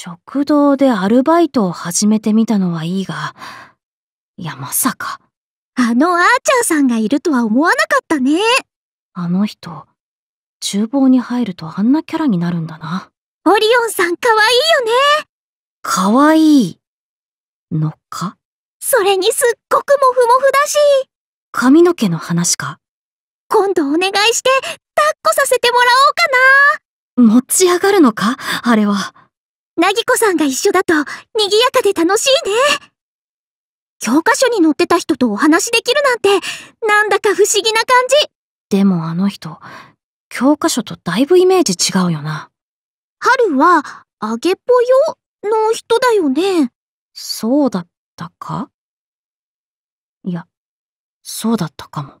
食堂でアルバイトを始めてみたのはいいが、いやまさか。あのアーチャーさんがいるとは思わなかったね。あの人、厨房に入るとあんなキャラになるんだな。オリオンさんかわいいよね。かわいい。のかそれにすっごくモフモフだし。髪の毛の話か。今度お願いして、抱っこさせてもらおうかな。持ち上がるのかあれは。なぎこさんが一緒だと、賑やかで楽しいね。教科書に載ってた人とお話できるなんて、なんだか不思議な感じ。でもあの人、教科書とだいぶイメージ違うよな。春は、あげぽよの人だよね。そうだったかいや、そうだったかも。